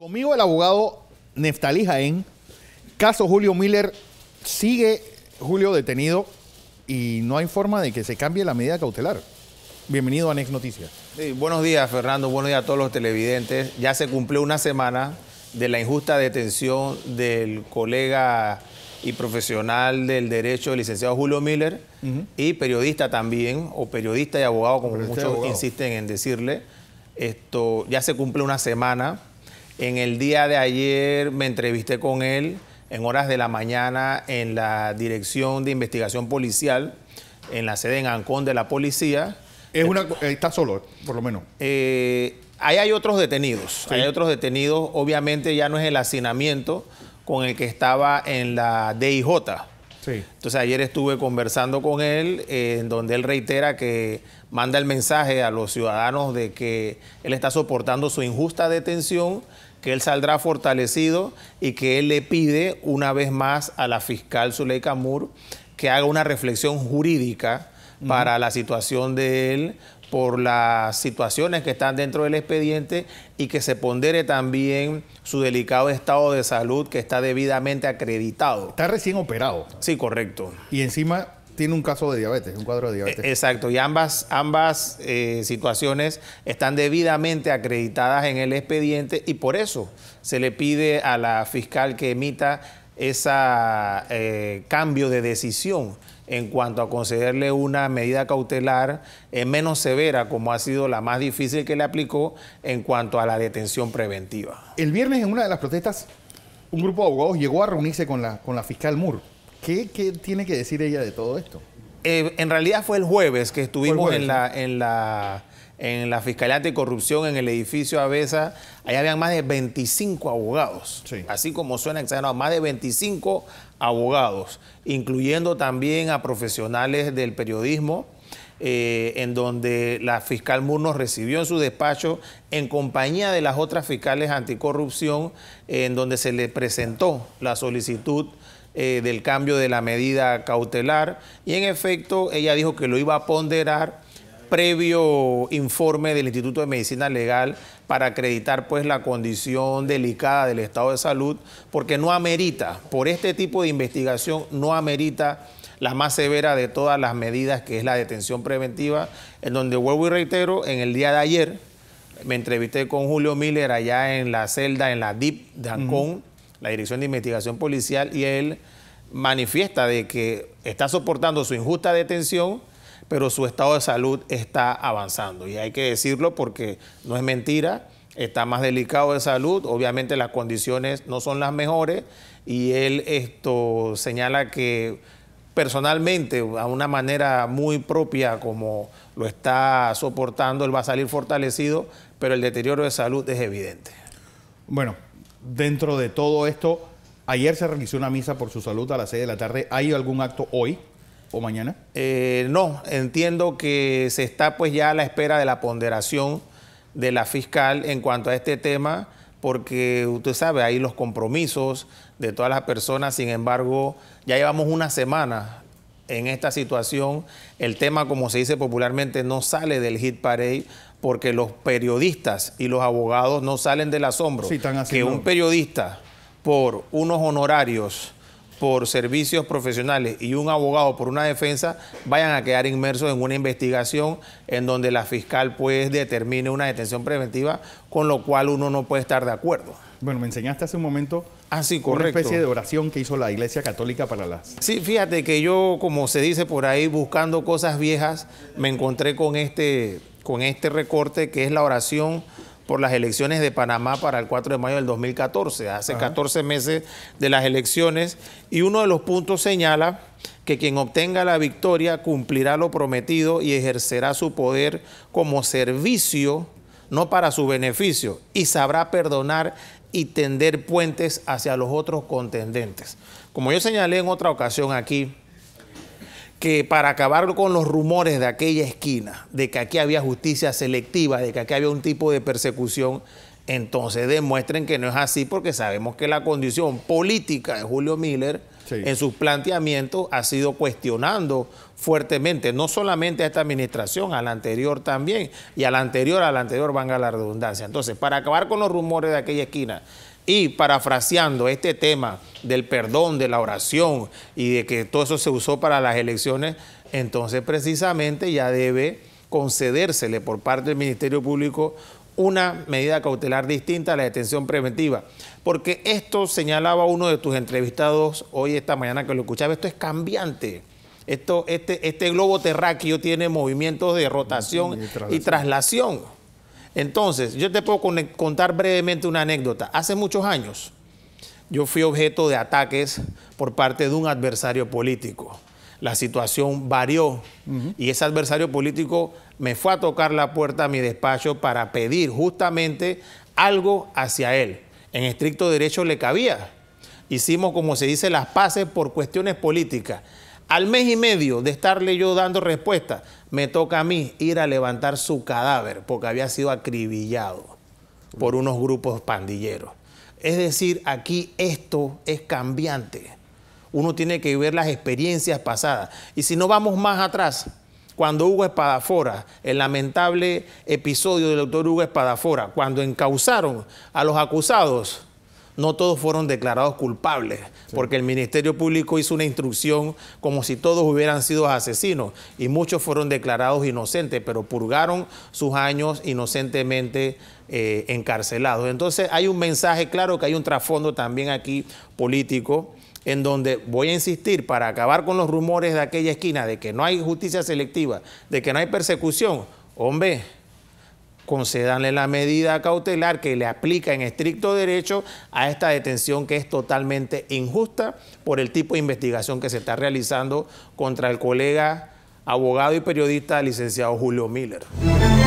Conmigo el abogado Neftalí Jaén. Caso Julio Miller. Sigue Julio detenido y no hay forma de que se cambie la medida cautelar. Bienvenido a Next Noticias. buenos días, Fernando. Buenos días a todos los televidentes. Ya se cumplió una semana de la injusta detención del colega y profesional del derecho, licenciado Julio Miller, y periodista también, o periodista y abogado, como muchos insisten en decirle. Esto ya se cumple una semana en el día de ayer me entrevisté con él en horas de la mañana en la Dirección de Investigación Policial, en la sede en Ancón de la policía. Es una, eh, está solo, por lo menos. Eh, ahí hay otros detenidos. Hay otros detenidos. Obviamente ya no es el hacinamiento con el que estaba en la DIJ. Sí. Entonces ayer estuve conversando con él, eh, en donde él reitera que manda el mensaje a los ciudadanos de que él está soportando su injusta detención que él saldrá fortalecido y que él le pide una vez más a la fiscal Zuleika Moore que haga una reflexión jurídica para la situación de él por las situaciones que están dentro del expediente y que se pondere también su delicado estado de salud que está debidamente acreditado. Está recién operado. Sí, correcto. Y encima tiene un caso de diabetes, un cuadro de e-, diabetes. Exacto, y ambas, ambas eh, situaciones están debidamente acreditadas en el expediente y por eso se le pide a la fiscal que emita ese eh, cambio de decisión en cuanto a concederle una medida cautelar eh, menos severa, como ha sido la más difícil que le aplicó en cuanto a la detención preventiva. El viernes en una de las protestas, un grupo de abogados llegó a reunirse con la, con la fiscal Moore ¿Qué, tiene que decir ella de todo esto? Eh, en realidad fue el jueves que estuvimos en, la, en, la, en Fiscalía Anticorrupción, en el edificio Avesa. Allá habían más de 25 abogados. Así como suena exagerado, más de 25 abogados, incluyendo también a profesionales del periodismo. Eh, en donde la fiscal Murno recibió en su despacho en compañía de las otras fiscales anticorrupción, eh, en donde se le presentó la solicitud eh, del cambio de la medida cautelar y en efecto ella dijo que lo iba a ponderar previo informe del Instituto de Medicina Legal para acreditar pues la condición delicada del estado de salud, porque no amerita, por este tipo de investigación no amerita la más severa de todas las medidas, que es la detención preventiva, en donde vuelvo y reitero, en el día de ayer me entrevisté con Julio Miller allá en la celda, en la DIP de Ancón, la Dirección de Investigación Policial, y él manifiesta de que está soportando su injusta detención, pero su estado de salud está avanzando. Y hay que decirlo porque no es mentira, está más delicado de salud, obviamente las condiciones no son las mejores, y él esto señala que personalmente, a una manera muy propia como lo está soportando, él va a salir fortalecido, pero el deterioro de salud es evidente. Bueno, dentro de todo esto, ayer se realizó una misa por su salud a las 6 de la tarde. ¿Hay algún acto hoy? o mañana? Eh, no, entiendo que se está pues ya a la espera de la ponderación de la fiscal en cuanto a este tema, porque usted sabe, hay los compromisos de todas las personas, sin embargo, ya llevamos una semana en esta situación, el tema, como se dice popularmente, no sale del hit parade, porque los periodistas y los abogados no salen del asombro sí, que un periodista por unos honorarios por servicios profesionales y un abogado por una defensa vayan a quedar inmersos en una investigación en donde la fiscal pues determine una detención preventiva con lo cual uno no puede estar de acuerdo. Bueno, me enseñaste hace un momento ah, correcto. una especie de oración que hizo la Iglesia Católica para las... Sí, fíjate que yo, como se dice por ahí, buscando cosas viejas, me encontré con este con este recorte que es la oración por las elecciones de Panamá para el 4 de mayo del 2014, hace 14 meses de las elecciones, y uno de los puntos señala que quien obtenga la victoria cumplirá lo prometido y ejercerá su poder como servicio, no para su beneficio, y sabrá perdonar y tender puentes hacia los otros contendentes. Como yo señalé en otra ocasión aquí, que para acabar con los rumores de aquella esquina, de que aquí había justicia selectiva, de que aquí había un tipo de persecución, entonces demuestren que no es así porque sabemos que la condición política de Julio Miller en sus planteamientos ha sido cuestionando fuertemente, no solamente a esta administración, a la anterior también, y a la anterior, a la anterior van a la redundancia. Entonces, para acabar con los rumores de aquella esquina, y parafraseando este tema del perdón, de la oración y de que todo eso se usó para las elecciones, entonces precisamente ya debe concedérsele por parte del Ministerio Público una medida cautelar distinta a la detención preventiva. Porque esto señalaba uno de tus entrevistados hoy, esta mañana que lo escuchaba, esto es cambiante. Esto, este, este globo terráqueo tiene movimientos de rotación y traslación. Y traslación. Entonces, yo te puedo contar brevemente una anécdota. Hace muchos años, yo fui objeto de ataques por parte de un adversario político. La situación varió y ese adversario político me fue a tocar la puerta a mi despacho para pedir justamente algo hacia él. En estricto derecho le cabía. Hicimos, como se dice, las paces por cuestiones políticas. Al mes y medio de estarle yo dando respuesta, me toca a mí ir a levantar su cadáver porque había sido acribillado por unos grupos pandilleros. Es decir, aquí esto es cambiante. Uno tiene que ver las experiencias pasadas. Y si no vamos más atrás, cuando Hugo Espadafora, el lamentable episodio del doctor Hugo Espadafora, cuando encausaron a los acusados, no todos fueron declarados culpables, porque el Ministerio Público hizo una instrucción como si todos hubieran sido asesinos y muchos fueron declarados inocentes, pero purgaron sus años inocentemente eh, encarcelados. Entonces hay un mensaje claro que hay un trasfondo también aquí político en donde voy a insistir para acabar con los rumores de aquella esquina de que no hay justicia selectiva, de que no hay persecución. Hombre, concedanle la medida cautelar que le aplica en estricto derecho a esta detención que es totalmente injusta por el tipo de investigación que se está realizando contra el colega, abogado y periodista licenciado Julio Miller.